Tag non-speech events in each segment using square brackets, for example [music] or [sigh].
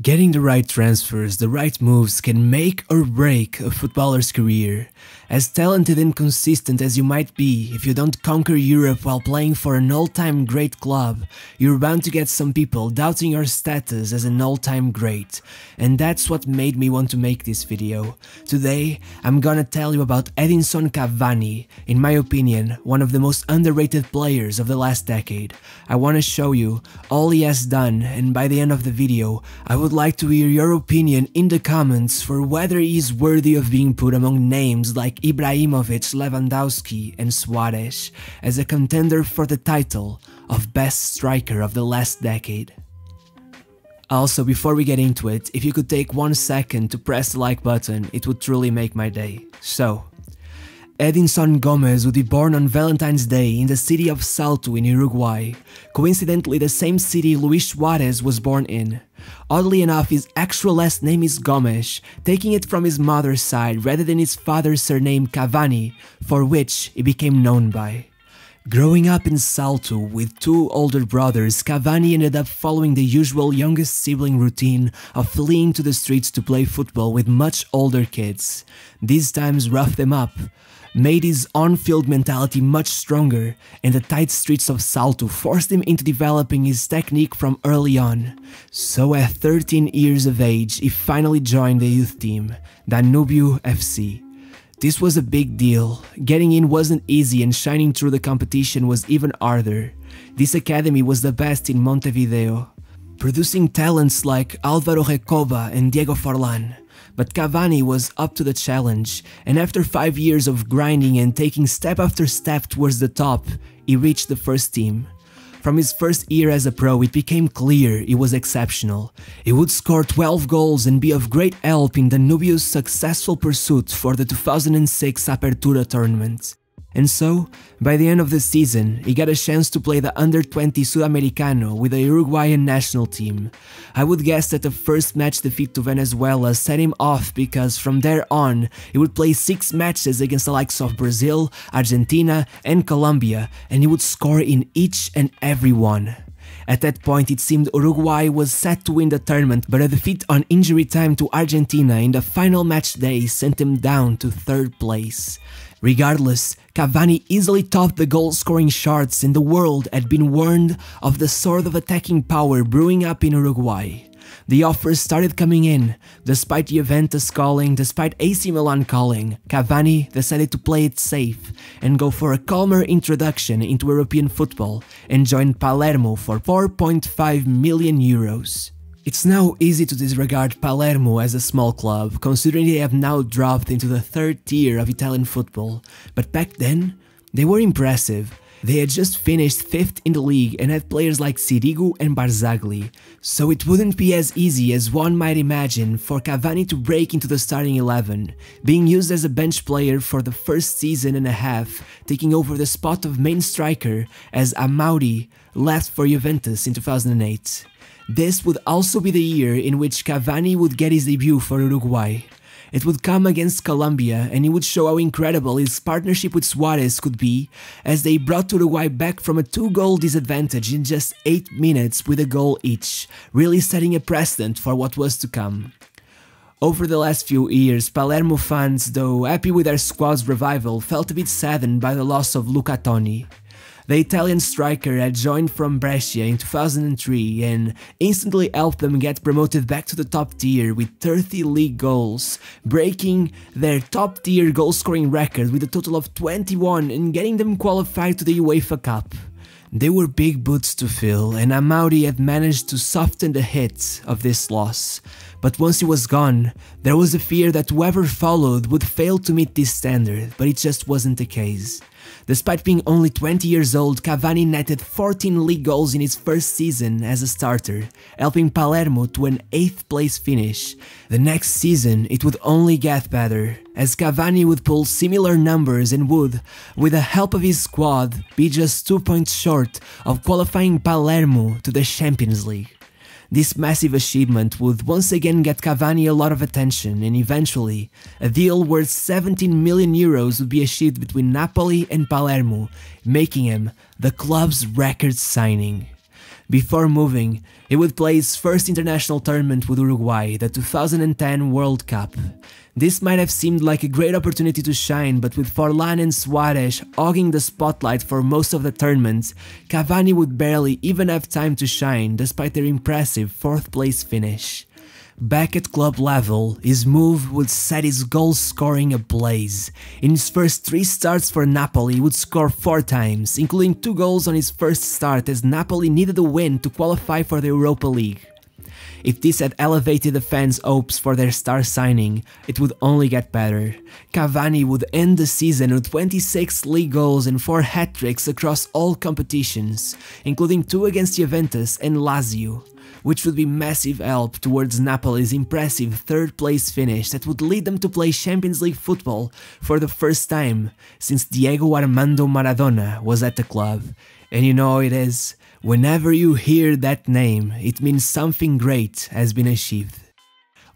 Getting the right transfers, the right moves can make or break a footballer's career. As talented and consistent as you might be, if you don't conquer Europe while playing for an all-time great club, you're bound to get some people doubting your status as an all-time great. And that's what made me want to make this video. Today, I'm gonna tell you about Edinson Cavani, in my opinion, one of the most underrated players of the last decade. I wanna show you all he has done and by the end of the video, I will would like to hear your opinion in the comments for whether he is worthy of being put among names like Ibrahimovic, Lewandowski and Suarez as a contender for the title of best striker of the last decade. Also, before we get into it, if you could take one second to press the like button, it would truly make my day. So, Edinson Gomez would be born on Valentine's Day in the city of Salto in Uruguay, coincidentally the same city Luis Suarez was born in. Oddly enough, his actual last name is Gomes, taking it from his mother's side rather than his father's surname Cavani, for which he became known by. Growing up in Salto with two older brothers, Cavani ended up following the usual youngest sibling routine of fleeing to the streets to play football with much older kids. These times roughed them up made his on-field mentality much stronger, and the tight streets of Salto forced him into developing his technique from early on. So at 13 years of age, he finally joined the youth team, Danubio FC. This was a big deal. Getting in wasn't easy and shining through the competition was even harder. This academy was the best in Montevideo, producing talents like Alvaro Recoba and Diego Forlan. But Cavani was up to the challenge, and after 5 years of grinding and taking step after step towards the top, he reached the first team. From his first year as a pro, it became clear he was exceptional. He would score 12 goals and be of great help in Danubio's successful pursuit for the 2006 Apertura tournament. And so, by the end of the season, he got a chance to play the under 20 Sudamericano with the Uruguayan national team. I would guess that the first match defeat to Venezuela set him off because from there on, he would play 6 matches against the likes of Brazil, Argentina, and Colombia, and he would score in each and every one. At that point, it seemed Uruguay was set to win the tournament, but a defeat on injury time to Argentina in the final match day sent him down to third place. Regardless, Cavani easily topped the goal-scoring charts in the world had been warned of the sort of attacking power brewing up in Uruguay. The offers started coming in. Despite Juventus calling, despite AC Milan calling, Cavani decided to play it safe and go for a calmer introduction into European football and joined Palermo for 4.5 million euros. It's now easy to disregard Palermo as a small club, considering they have now dropped into the third tier of Italian football, but back then, they were impressive. They had just finished 5th in the league and had players like Sirigu and Barzagli, so it wouldn't be as easy as one might imagine for Cavani to break into the starting 11, being used as a bench player for the first season and a half, taking over the spot of main striker as Amauri left for Juventus in 2008. This would also be the year in which Cavani would get his debut for Uruguay. It would come against Colombia and it would show how incredible his partnership with Suarez could be as they brought Uruguay back from a two-goal disadvantage in just 8 minutes with a goal each, really setting a precedent for what was to come. Over the last few years, Palermo fans, though happy with their squad's revival, felt a bit saddened by the loss of Luca Toni. The Italian striker had joined from Brescia in 2003 and instantly helped them get promoted back to the top tier with 30 league goals, breaking their top tier goal scoring record with a total of 21 and getting them qualified to the UEFA Cup. They were big boots to fill, and Amauri had managed to soften the hit of this loss. But once he was gone, there was a fear that whoever followed would fail to meet this standard, but it just wasn't the case. Despite being only 20 years old, Cavani netted 14 league goals in his first season as a starter, helping Palermo to an 8th place finish. The next season, it would only get better, as Cavani would pull similar numbers and would, with the help of his squad, be just 2 points short of qualifying Palermo to the Champions League. This massive achievement would once again get Cavani a lot of attention and eventually, a deal worth 17 million euros would be achieved between Napoli and Palermo, making him the club's record signing. Before moving, he would play his first international tournament with Uruguay, the 2010 World Cup. This might have seemed like a great opportunity to shine, but with Forlan and Suarez hogging the spotlight for most of the tournament, Cavani would barely even have time to shine despite their impressive 4th place finish. Back at club level, his move would set his goal scoring ablaze. In his first three starts for Napoli, he would score four times, including two goals on his first start as Napoli needed a win to qualify for the Europa League. If this had elevated the fans' hopes for their star signing, it would only get better. Cavani would end the season with 26 league goals and 4 hat-tricks across all competitions, including 2 against Juventus and Lazio which would be massive help towards Napoli's impressive third place finish that would lead them to play Champions League football for the first time since Diego Armando Maradona was at the club. And you know it is, whenever you hear that name, it means something great has been achieved.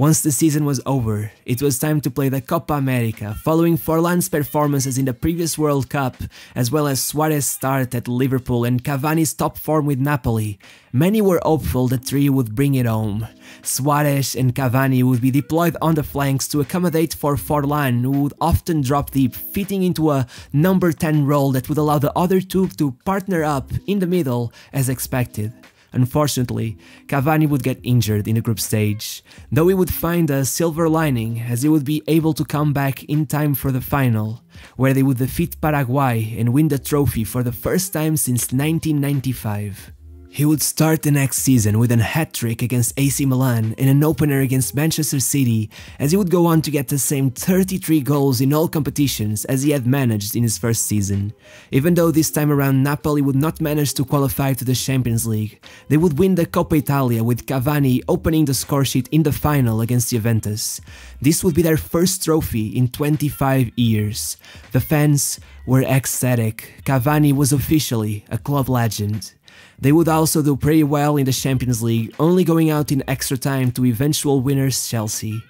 Once the season was over, it was time to play the Copa America, following Forlan's performances in the previous World Cup, as well as Suarez's start at Liverpool and Cavani's top form with Napoli. Many were hopeful the trio would bring it home. Suarez and Cavani would be deployed on the flanks to accommodate for Forlan, who would often drop deep, fitting into a number 10 role that would allow the other two to partner up in the middle as expected. Unfortunately, Cavani would get injured in the group stage, though he would find a silver lining as he would be able to come back in time for the final, where they would defeat Paraguay and win the trophy for the first time since 1995. He would start the next season with an hat-trick against AC Milan in an opener against Manchester City, as he would go on to get the same 33 goals in all competitions as he had managed in his first season. Even though this time around Napoli would not manage to qualify to the Champions League, they would win the Coppa Italia with Cavani opening the scoresheet in the final against Juventus. This would be their first trophy in 25 years. The fans were ecstatic, Cavani was officially a club legend. They would also do pretty well in the Champions League, only going out in extra time to eventual winners Chelsea.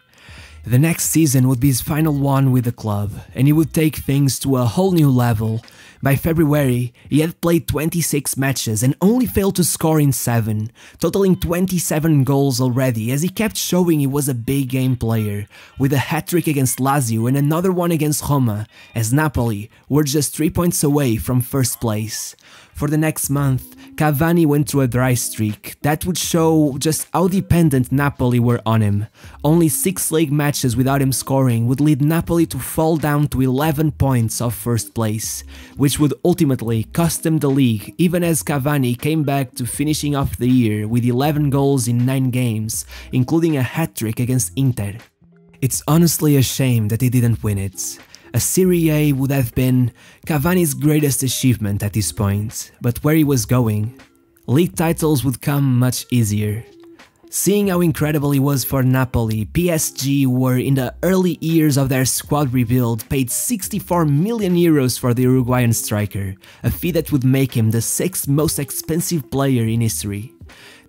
The next season would be his final one with the club, and he would take things to a whole new level. By February, he had played 26 matches and only failed to score in 7, totaling 27 goals already as he kept showing he was a big game player, with a hat-trick against Lazio and another one against Roma, as Napoli were just 3 points away from first place. For the next month, Cavani went through a dry streak that would show just how dependent Napoli were on him. Only 6 league matches without him scoring would lead Napoli to fall down to 11 points of first place, which would ultimately cost them the league even as Cavani came back to finishing off the year with 11 goals in 9 games, including a hat-trick against Inter. It's honestly a shame that he didn't win it a Serie A would have been Cavani's greatest achievement at this point, but where he was going, league titles would come much easier. Seeing how incredible he was for Napoli, PSG were in the early years of their squad rebuild paid 64 million euros for the Uruguayan striker, a fee that would make him the sixth most expensive player in history.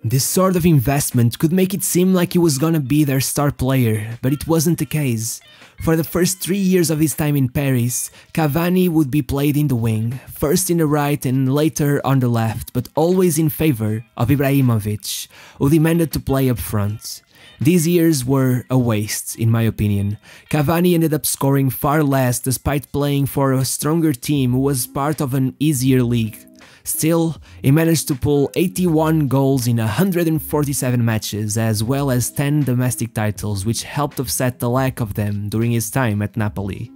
This sort of investment could make it seem like he was gonna be their star player, but it wasn't the case. For the first three years of his time in Paris, Cavani would be played in the wing, first in the right and later on the left, but always in favour of Ibrahimovic, who demanded to play up front. These years were a waste, in my opinion. Cavani ended up scoring far less despite playing for a stronger team who was part of an easier league. Still, he managed to pull 81 goals in 147 matches, as well as 10 domestic titles, which helped offset the lack of them during his time at Napoli.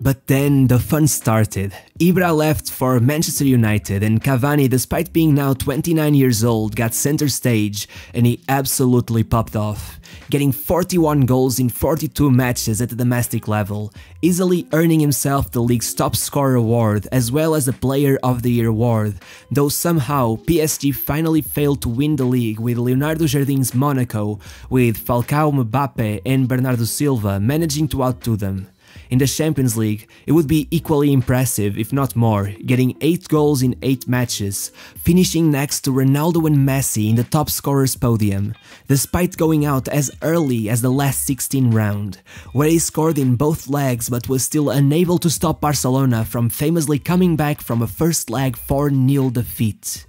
But then the fun started. Ibra left for Manchester United and Cavani, despite being now 29 years old, got center stage and he absolutely popped off getting 41 goals in 42 matches at the domestic level, easily earning himself the league's top scorer award as well as the Player of the Year award, though somehow PSG finally failed to win the league with Leonardo Jardim's Monaco, with Falcao Mbappe and Bernardo Silva managing to outdo them. In the Champions League, it would be equally impressive, if not more, getting 8 goals in 8 matches, finishing next to Ronaldo and Messi in the top scorers podium, despite going out as early as the last 16 round, where he scored in both legs but was still unable to stop Barcelona from famously coming back from a first leg 4-0 defeat.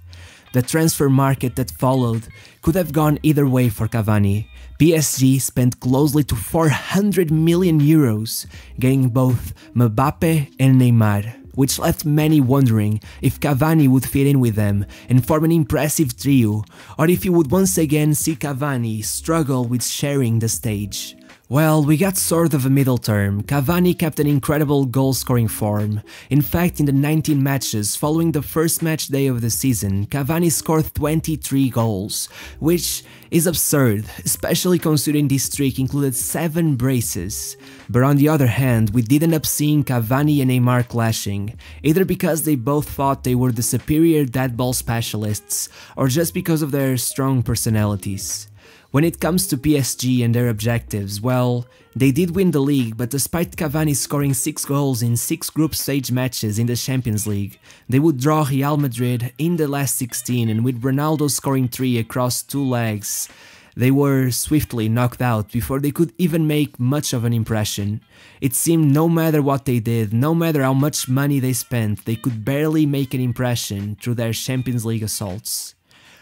The transfer market that followed could have gone either way for Cavani. PSG spent closely to 400 million euros, getting both Mbappe and Neymar which left many wondering if Cavani would fit in with them and form an impressive trio, or if he would once again see Cavani struggle with sharing the stage. Well, we got sort of a middle term. Cavani kept an incredible goal-scoring form. In fact, in the 19 matches following the first match day of the season, Cavani scored 23 goals, which is absurd, especially considering this streak included 7 braces. But on the other hand, we did end up seeing Cavani and Neymar clashing, either because they both thought they were the superior dead ball specialists, or just because of their strong personalities. When it comes to PSG and their objectives, well, they did win the league, but despite Cavani scoring 6 goals in 6 group stage matches in the Champions League, they would draw Real Madrid in the last 16 and with Ronaldo scoring 3 across 2 legs, they were swiftly knocked out before they could even make much of an impression. It seemed no matter what they did, no matter how much money they spent, they could barely make an impression through their Champions League assaults.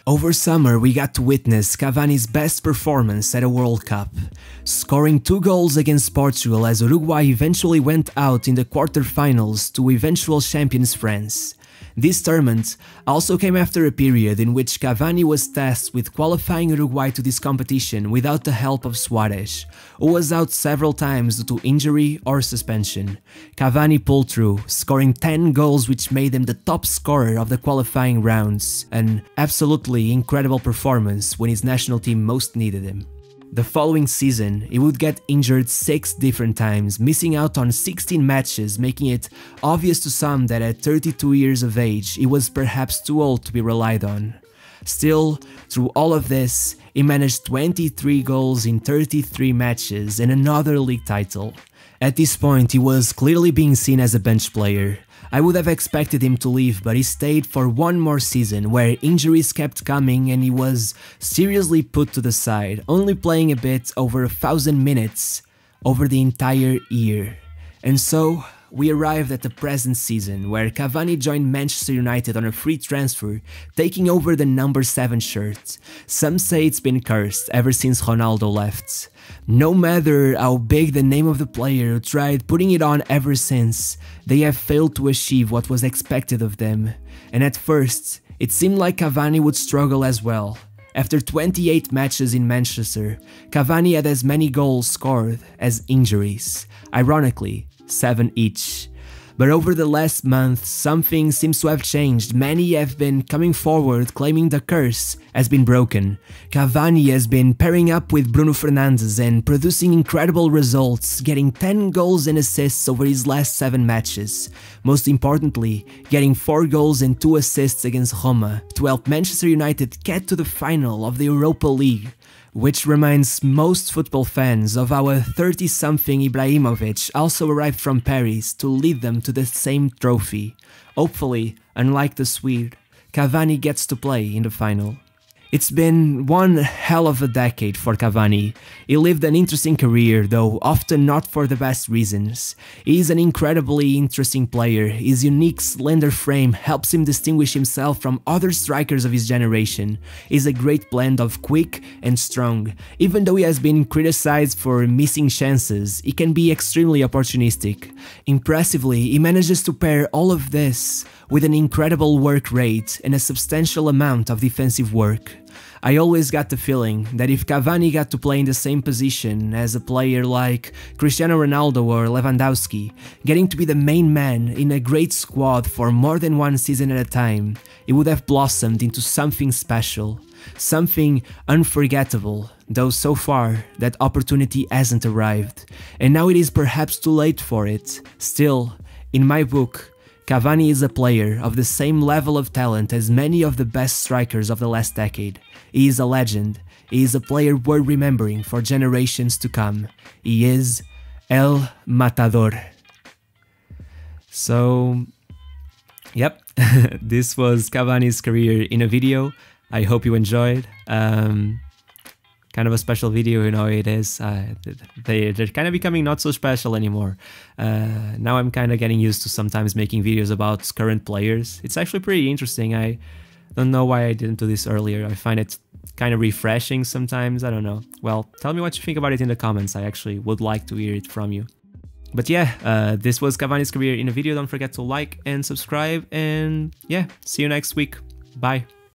Over summer, we got to witness Cavani's best performance at a World Cup, scoring two goals against Portugal as Uruguay eventually went out in the quarter-finals to eventual champions France. This tournament also came after a period in which Cavani was tasked with qualifying Uruguay to this competition without the help of Suarez, who was out several times due to injury or suspension. Cavani pulled through, scoring 10 goals which made him the top scorer of the qualifying rounds, an absolutely incredible performance when his national team most needed him. The following season, he would get injured 6 different times, missing out on 16 matches, making it obvious to some that at 32 years of age, he was perhaps too old to be relied on. Still, through all of this, he managed 23 goals in 33 matches and another league title. At this point, he was clearly being seen as a bench player, I would have expected him to leave, but he stayed for one more season, where injuries kept coming and he was seriously put to the side, only playing a bit over a thousand minutes over the entire year. And so, we arrived at the present season, where Cavani joined Manchester United on a free transfer, taking over the number 7 shirt. Some say it's been cursed ever since Ronaldo left. No matter how big the name of the player who tried putting it on ever since, they have failed to achieve what was expected of them. And at first, it seemed like Cavani would struggle as well. After 28 matches in Manchester, Cavani had as many goals scored as injuries. Ironically, 7 each. But over the last month, something seems to have changed. Many have been coming forward claiming the curse has been broken. Cavani has been pairing up with Bruno Fernandes and producing incredible results, getting 10 goals and assists over his last 7 matches. Most importantly, getting 4 goals and 2 assists against Roma to help Manchester United get to the final of the Europa League which reminds most football fans of our 30-something Ibrahimovic also arrived from Paris to lead them to the same trophy. Hopefully, unlike the Swede, Cavani gets to play in the final. It's been one hell of a decade for Cavani. He lived an interesting career, though often not for the best reasons. He is an incredibly interesting player. His unique slender frame helps him distinguish himself from other strikers of his generation. He's a great blend of quick and strong. Even though he has been criticized for missing chances, he can be extremely opportunistic. Impressively, he manages to pair all of this with an incredible work rate and a substantial amount of defensive work. I always got the feeling that if Cavani got to play in the same position as a player like Cristiano Ronaldo or Lewandowski, getting to be the main man in a great squad for more than one season at a time, it would have blossomed into something special, something unforgettable, though so far that opportunity hasn't arrived, and now it is perhaps too late for it. Still, in my book, Cavani is a player of the same level of talent as many of the best strikers of the last decade. He is a legend. He is a player worth remembering for generations to come. He is El Matador. So, yep, [laughs] this was Cavani's career in a video. I hope you enjoyed. Um, kind of a special video, you know, it is. Uh, they, are kind of becoming not so special anymore. Uh, now I'm kind of getting used to sometimes making videos about current players. It's actually pretty interesting. I don't know why I didn't do this earlier. I find it kind of refreshing sometimes. I don't know. Well, tell me what you think about it in the comments. I actually would like to hear it from you. But yeah, uh, this was Cavani's career in a video. Don't forget to like and subscribe. And yeah, see you next week. Bye.